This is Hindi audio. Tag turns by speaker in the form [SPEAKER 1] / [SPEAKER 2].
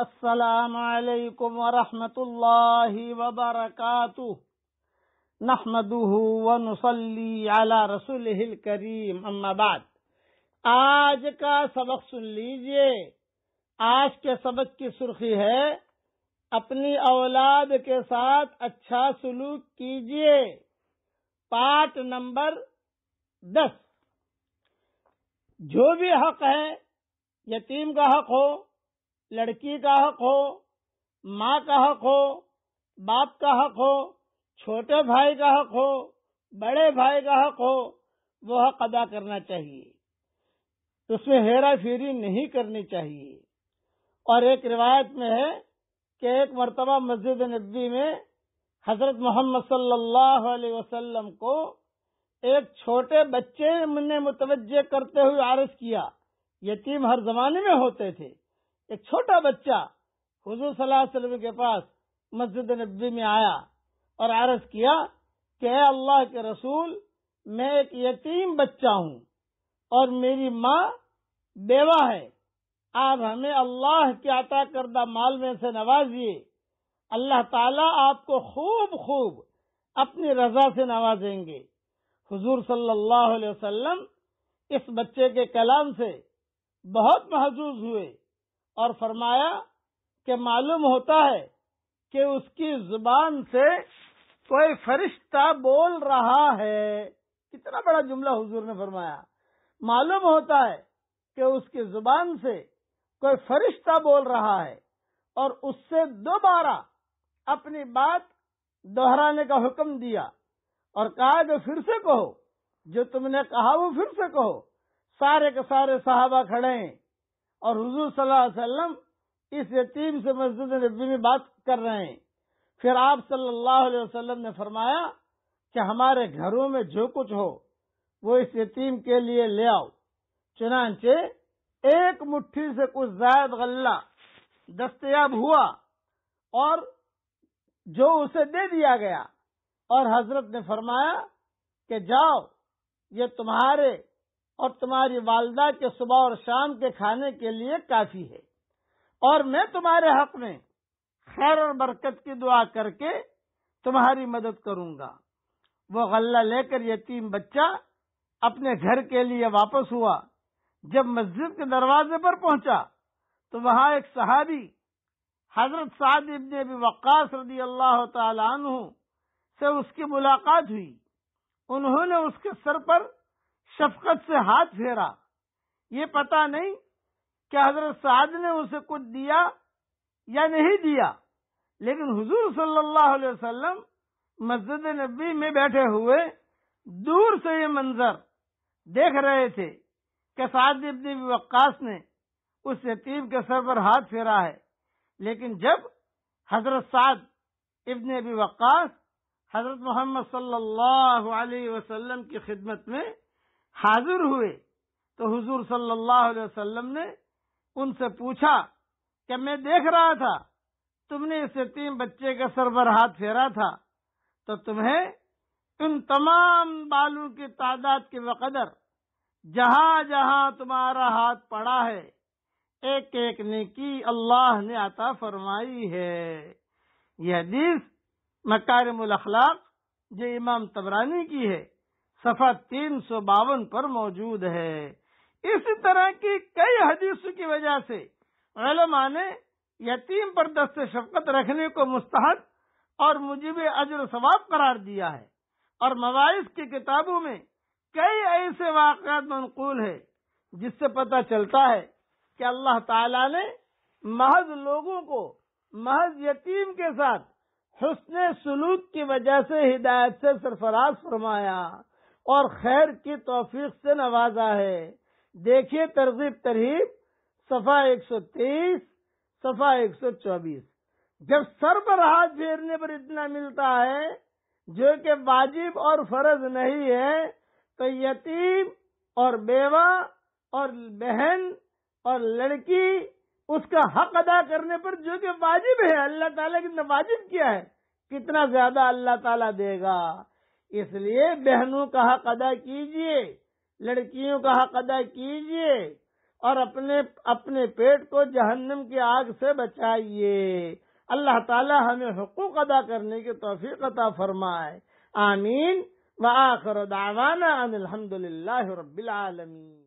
[SPEAKER 1] السلام عليكم ورحمة الله وبركاته نحمده ونصلي على رسوله الكريم أما بعد आज का सबक सुन लीजिए आज के सबक की सुर्खी है अपनी औलाद के साथ अच्छा सलूक कीजिए पाठ नंबर दस जो भी हक है यतीम का हक हो लड़की का हक हो माँ का हक हो बाप का हक हो छोटे भाई का हक हो बड़े भाई का हक हो वो हक अदा करना चाहिए उसमें हेरा फेरी नहीं करनी चाहिए और एक रिवायत में है कि एक मरतबा मस्जिद नबी में हजरत मोहम्मद सल्लल्लाहु अलैहि वसल्लम को एक छोटे बच्चे ने मुतवजह करते हुए आरज किया यतीम हर जमाने में होते थे एक छोटा बच्चा हजूर सल्लम के पास मस्जिद नब्बी में आया और आरज किया कि अल्लाह के रसूल मैं एक यतीम बच्चा हूँ और मेरी माँ बेवा है आप हमें अल्लाह के अता करदा माल में से नवाजिए अल्लाह ताला आपको खूब खूब अपनी रजा से नवाजेंगे हुजूर सल्लल्लाहु अलैहि वसल्लम इस बच्चे के कलाम से बहुत महजूज हुए और फरमाया कि मालूम होता है कि उसकी जुबान से कोई फरिश्ता बोल रहा है कितना बड़ा जुमला हुजूर ने फरमाया मालूम होता है कि उसकी जुबान से कोई फरिश्ता बोल रहा है और उससे दोबारा अपनी बात दोहराने का हुक्म दिया और कहा कि फिर से कहो जो तुमने कहा वो फिर से कहो सारे के सारे साहबा खड़े हैं और हजूर सल्लम इस यतीम से मस्जिद नबी में बात कर रहे हैं फिर आप सल्लल्लाहु अलैहि वसल्लम ने फरमाया कि हमारे घरों में जो कुछ हो वो इस यतीम के लिए ले आओ चुनाचे एक मुट्ठी से कुछ जायद गल्ला दस्तयाब हुआ और जो उसे दे दिया गया और हजरत ने फरमाया कि जाओ ये तुम्हारे और तुम्हारी वालदा के सुबह और शाम के खाने के लिए काफी है और मैं तुम्हारे हक में खैर और बरकत की दुआ करके तुम्हारी मदद करूंगा वो गल्ला लेकर यतीम बच्चा अपने घर के लिए वापस हुआ जब मस्जिद के दरवाजे पर पहुंचा तो वहां एक सहाबी हजरत साद इबन अबी वक्स रदी अल्लाह तु से उसकी मुलाकात हुई उन्होंने उसके सर पर शफकत से हाथ फेरा ये पता नहीं कि हजरत साद ने उसे कुछ दिया या नहीं दिया लेकिन हुजूर सल्लल्लाहु अलैहि वसल्लम मस्जिद नबी में बैठे हुए दूर से ये मंजर देख रहे थे कि साद इब्न वक्कास ने उस यतीम के सर पर हाथ फेरा है लेकिन जब हजरत साद इब्न अबी वक्कास हजरत मोहम्मद सल्लल्लाहु अलैहि वसल्लम की खिदमत में हाजिर हुए तो हुजूर सल्लल्लाहु अलैहि वसल्लम ने उनसे पूछा कि मैं देख रहा था तुमने इस यतीम बच्चे के सर पर हाथ फेरा था तो तुम्हें उन तमाम बालों की तादाद के बकदर जहां जहां तुम्हारा हाथ पड़ा है एक एक नेकी अल्लाह ने आता फरमाई है यह हदीस मकारमुल अखलाक जो इमाम तबरानी की है सफा तीन सौ बावन पर मौजूद है इस तरह की कई हदीसों की वजह से ने यतीम पर दस्त शफकत रखने को मुस्तहद और मुजिब अजर सवाब करार दिया है और मवाइस की किताबों में कई ऐसे वाक़ात मनकूल है जिससे पता चलता है कि अल्लाह ताला ने महज लोगों को महज यतीम के साथ हुसन सलूक की वजह से हिदायत से सरफराज फरमाया और खैर की तोफीक से नवाजा है देखिए तरजीब तरहीब सफा 130 सफा 124 जब सर पर हाथ फेरने पर इतना मिलता है जो कि वाजिब और फर्ज नहीं है तो यतीम और बेवा और बहन और लड़की उसका हक अदा करने पर जो कि वाजिब है अल्लाह ताला की वाजिब किया है कितना ज्यादा अल्लाह ताला देगा इसलिए बहनों का हक अदा कीजिए लड़कियों का हक अदा कीजिए और अपने अपने पेट को जहन्नम की आग से बचाइए अल्लाह ताला हमें हकूक अदा करने की तोफीक अता फरमाए आमीन व आखिर दावाना अनिलहमदुल्ला रबीआलमी